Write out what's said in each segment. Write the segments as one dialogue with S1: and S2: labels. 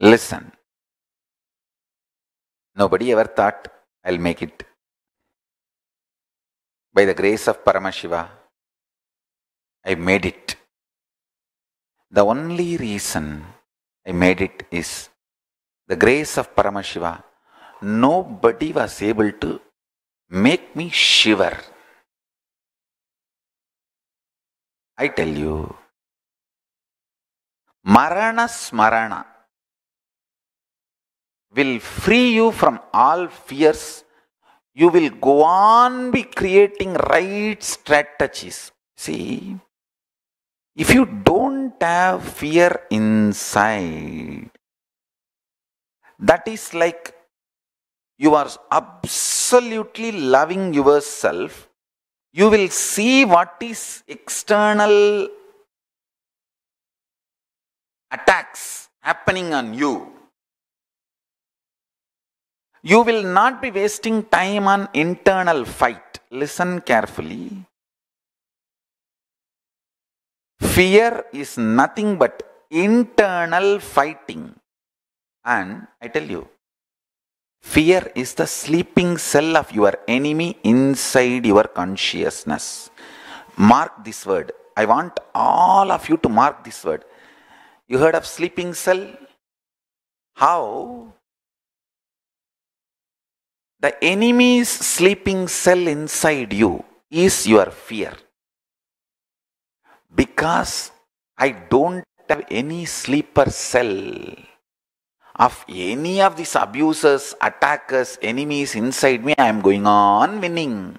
S1: Listen. Nobody ever thought I'll make it. By the grace of Paramashiva, I made it. The only reason I made it is the
S2: grace of Paramashiva. Nobody was able to make me
S1: shiver. I tell you, Marana Smarana will free you from all fears. You will go on
S2: be creating right strategies. See, if you don't have fear inside, that is like you are absolutely loving yourself.
S1: You will see what is external attacks happening on you you will not be wasting time on internal fight. Listen carefully. Fear is nothing but internal fighting. And I
S2: tell you, fear is the sleeping cell of your enemy inside your consciousness. Mark this word. I want all of you to mark this word. You heard of sleeping cell? How
S1: the enemy's sleeping cell inside you is your fear. Because
S2: I don't have any sleeper cell of any of these abusers, attackers, enemies inside me, I am going on winning.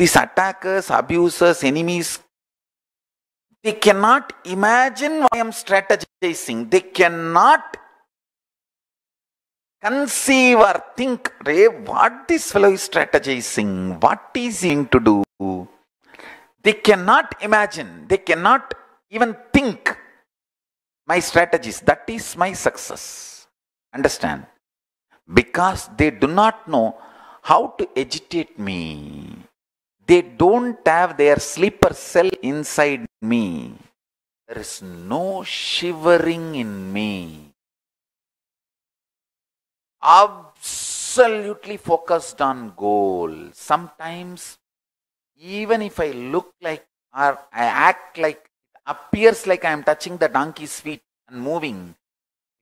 S2: These attackers, abusers, enemies, they cannot imagine why I am strategizing. They cannot conceive or think, Ray, what this fellow is strategizing, what is he going to do? They cannot imagine, they cannot even think my strategies. That is my success. Understand? Because they do not know how to agitate me. They don't have their sleeper cell inside me. There is no shivering in me absolutely focused on goal. Sometimes, even if I look like or I act like, appears like I am touching the donkey's feet and moving,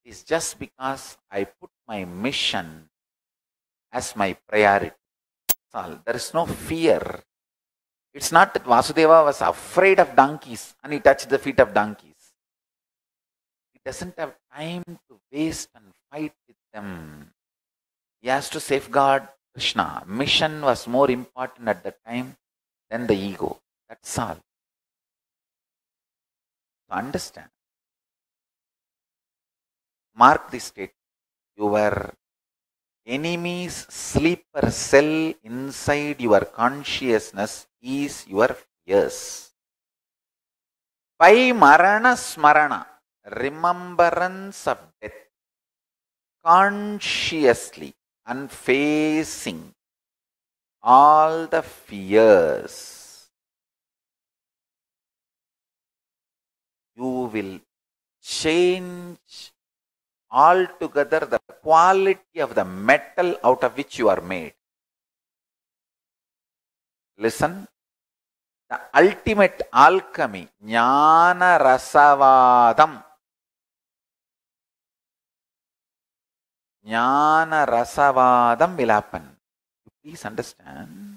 S2: it is just because I put my mission as my priority. That's all. There is no fear. It's not that Vasudeva was afraid of donkeys and he touched the feet of donkeys. He doesn't have time to waste and fight with them. He has to safeguard Krishna. Mission was more
S1: important at that time than the ego. That's all. So understand. Mark this state. Your enemy's sleeper cell inside
S2: your consciousness is your fears. By marana smarana, remembrance of death
S1: consciously and facing all the fears, you will change altogether
S2: the quality of the metal out of which you are made.
S1: Listen, the ultimate alchemy, jnana rasavadam, ஞான ரசவாதம் விலாப்பன் please understand